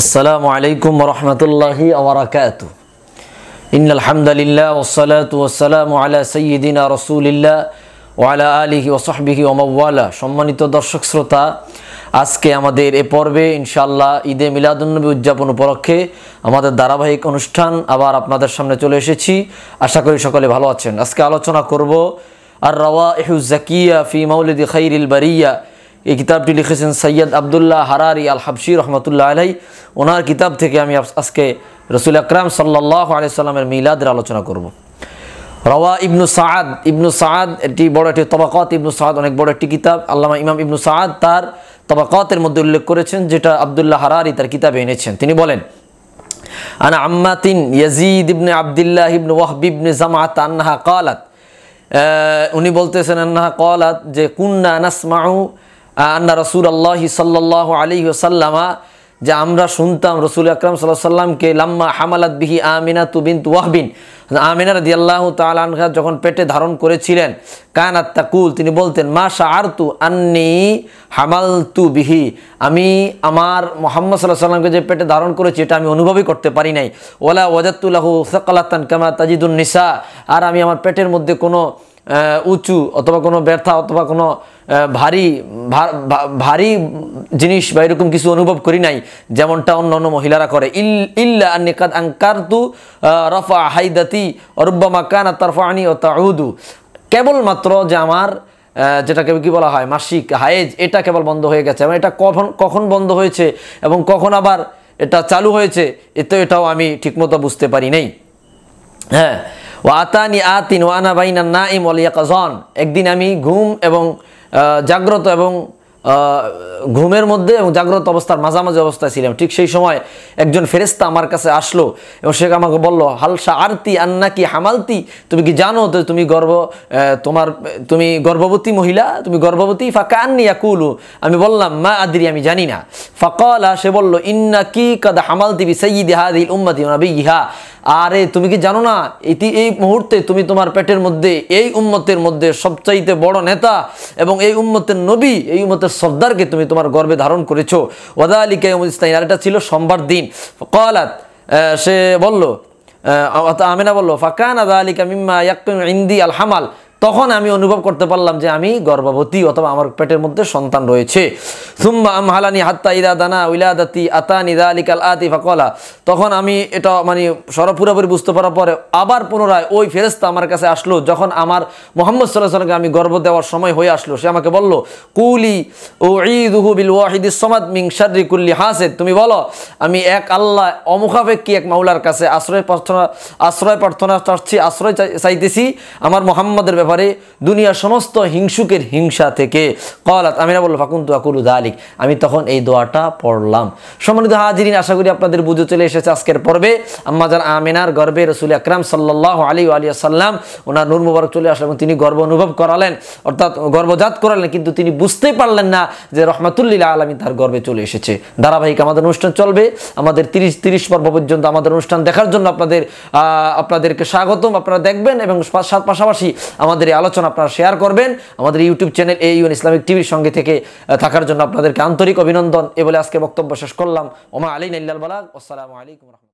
আসসালামু আলাইকুম রহমতুল্লাহ আবরাকাত ইন আলহামদুলিল্লাহ ওসলাত ওসালাম আলা সঈদিন রসুলিল্লাহ ওয়ালা আলিহি ওসহবিহি ওমাওয়ালা সম্মানিত দর্শক শ্রোতা আজকে আমাদের এ পর্বে ইনশাল্লাহ ঈদে মিলাদুন্নবী উদযাপন উপলক্ষে আমাদের ধারাবাহিক অনুষ্ঠান আবার আপনাদের সামনে চলে এসেছি আশা করি সকলে ভালো আছেন আজকে আলোচনা করব আর রওয়া ইহুজাকিয়া ফি মাউলিদি খাইরিল বারিয়া এই কিতাবটি লিখেছেন সৈয়দ আবদুল্লাহ হারারি আল হাবশি রহমতুল্লাহ আলাই ওনার কিতাব থেকে আমি আজকে রসুল আকরাম সাল্লাহ আলি সাল্লামের মিলাদের আলোচনা করব রওয়া ইবনু সাদ ইবনু সাদ এটি বড় একটি তবাকত ইবনু সাদ অনেক বড় একটি কিতাব আল্লামা ইমাম ইবনু সাদ তার তবাকতের মধ্যে উল্লেখ করেছেন যেটা আবদুল্লাহ হারারি তার কিতাবে এনেছেন তিনি বলেন আনা আম্মাতিন ইয়াজিদ ইবনে আবদুল্লাহ ইবনে ওয়াহব ইবনে জামাত আন্নাহা কালাত উনি বলতেছেন আন্নাহা কালাত যে কুন্না নাসমাউ আন্না রসুল আল্লাহ সাল্লাহ আলী ওসাল্লামা যে আমরা শুনতাম রসুল আকরাম সাল্লাহ সাল্লামকে লাম্মা হামালাত বিহি আমিনা তুবিন ওয়াহবিন আমিনা রদি আল্লাহ তালহা যখন পেটে ধারণ করেছিলেন কানাত তাকুল তিনি বলতেন মা তু আন্নি হামালতু বিহি আমি আমার মোহাম্মদ সাল্লাহ সাল্লামকে যে পেটে ধারণ করেছি এটা আমি অনুভবই করতে পারি নাই ওলা ওয়াজাতুল্লাহু সকালাতান কামা তাজিদুন নিসা আর আমি আমার পেটের মধ্যে কোনো উঁচু অথবা কোনো ব্যথা অথবা কোনো ভারী ভারী জিনিস বা এরকম কিছু অনুভব করি নাই যেমনটা অন্য অন্য মহিলারা করে ইল্লা আন্নিকাদ আংকারতু রফা হাইদাতি অরুব্বা মাকান তারফানি ও তাউদু কেবলমাত্র যে আমার যেটাকে কি বলা হয় মাসিক হায়েজ এটা কেবল বন্ধ হয়ে গেছে এবং এটা কখন কখন বন্ধ হয়েছে এবং কখন আবার এটা চালু হয়েছে এতে এটাও আমি ঠিকমতো বুঝতে পারি নাই হ্যাঁ ও আতানি আতিন ওয়ানা বাইনা না ইম অলিয়া একদিন আমি ঘুম এবং জাগ্রত এবং ঘুমের মধ্যে এবং জাগ্রত অবস্থার মাঝামাঝি অবস্থায় ছিলাম ঠিক সেই সময় একজন ফেরেস্তা আমার কাছে আসলো এবং সে আমাকে বলল হালসা আরতি আন্নাকি হামালতি তুমি কি জানো তো তুমি গর্ব তোমার তুমি গর্ভবতী মহিলা তুমি গর্ভবতী ফাঁকা আন্নি আকুলু আমি বললাম মা আদিরি আমি জানি না ফাকলা সে বলল ইন্না কি কাদা হামালতি বি সঈদ হাদিল উম্মাদি ইহা আরে তুমি কি জানো না এটি এই মুহূর্তে তুমি তোমার পেটের মধ্যে এই উম্মতের মধ্যে সবচাইতে বড় নেতা এবং এই উম্মতের নবী এই উম্মতের সর্দারকে তুমি তোমার গর্বে ধারণ করেছো ওয়াদা আলী কায়মুল ইসলাম আর এটা ছিল সোমবার দিন কলাত সে বলল আমিনা বললো ফাকান আদা আলী কামিম্মা ইয়াকুম ইন্দি আল হামাল তখন আমি অনুভব করতে পারলাম যে আমি গর্ভবতী অথবা আমার পেটের মধ্যে সন্তান রয়েছে হাত্তা ইদা দানা উইলাদাতি আতা নিদা আলিকাল আতি ফাকলা তখন আমি এটা মানে সর পুরোপুরি বুঝতে পারার পরে আবার পুনরায় ওই ফেরেস্তা আমার কাছে আসলো যখন আমার মোহাম্মদ সাল্লাহ সাল্লামকে আমি গর্ব দেওয়ার সময় হয়ে আসলো সে আমাকে বলল কুলি ও ইদুহু বিল ওয়াহিদি সমাদ মিং শারি কুল্লি হাসেদ তুমি বলো আমি এক আল্লাহ অমুখাপেক্ষি এক মাওলার কাছে আশ্রয় প্রার্থনা আশ্রয় প্রার্থনা চাচ্ছি আশ্রয় চাইতেছি আমার মোহাম্মদের ব্যাপারে করে দুনিয়ার সমস্ত হিংসুকের হিংসা থেকে কলাত আমিরা বলল ফাকুন্তু আকুলু দালিক আমি তখন এই দোয়াটা পড়লাম সম্মানিত হাজিরিন আশা করি আপনাদের বুঝে চলে এসেছে আজকের পর্বে আম্মাজার আমিনার গর্বে রসুল আকরাম সাল্লাহ আলী আলিয়া সাল্লাম ওনার নূর মুবারক চলে আসলেন এবং তিনি গর্ব অনুভব করালেন অর্থাৎ গর্বজাত করালেন কিন্তু তিনি বুঝতেই পারলেন না যে রহমাতুল্লিল্লা আলমী তার গর্বে চলে এসেছে ধারাবাহিক আমাদের অনুষ্ঠান চলবে আমাদের তিরিশ তিরিশ পর্ব পর্যন্ত আমাদের অনুষ্ঠান দেখার জন্য আপনাদের আপনাদেরকে স্বাগতম আপনারা দেখবেন এবং পাশাপাশি আমাদের আমাদের এই আলোচনা আপনারা শেয়ার করবেন আমাদের ইউটিউব চ্যানেল এ ইউন ইসলামিক টিভির সঙ্গে থেকে থাকার জন্য আপনাদেরকে আন্তরিক অভিনন্দন এ বলে আজকে বক্তব্য শেষ করলাম ওমা আলী নাল্লাল বালাগ আসসালামু আলাইকুম রহমান